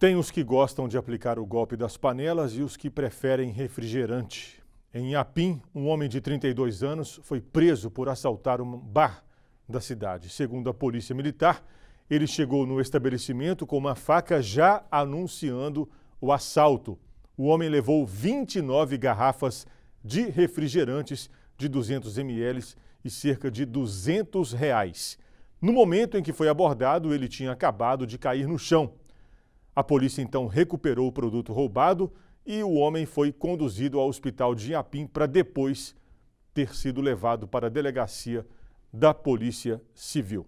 Tem os que gostam de aplicar o golpe das panelas e os que preferem refrigerante. Em Apim, um homem de 32 anos foi preso por assaltar um bar da cidade. Segundo a Polícia Militar, ele chegou no estabelecimento com uma faca já anunciando o assalto. O homem levou 29 garrafas de refrigerantes de 200 ml e cerca de 200 reais. No momento em que foi abordado, ele tinha acabado de cair no chão. A polícia então recuperou o produto roubado e o homem foi conduzido ao hospital de Inhapim para depois ter sido levado para a delegacia da Polícia Civil.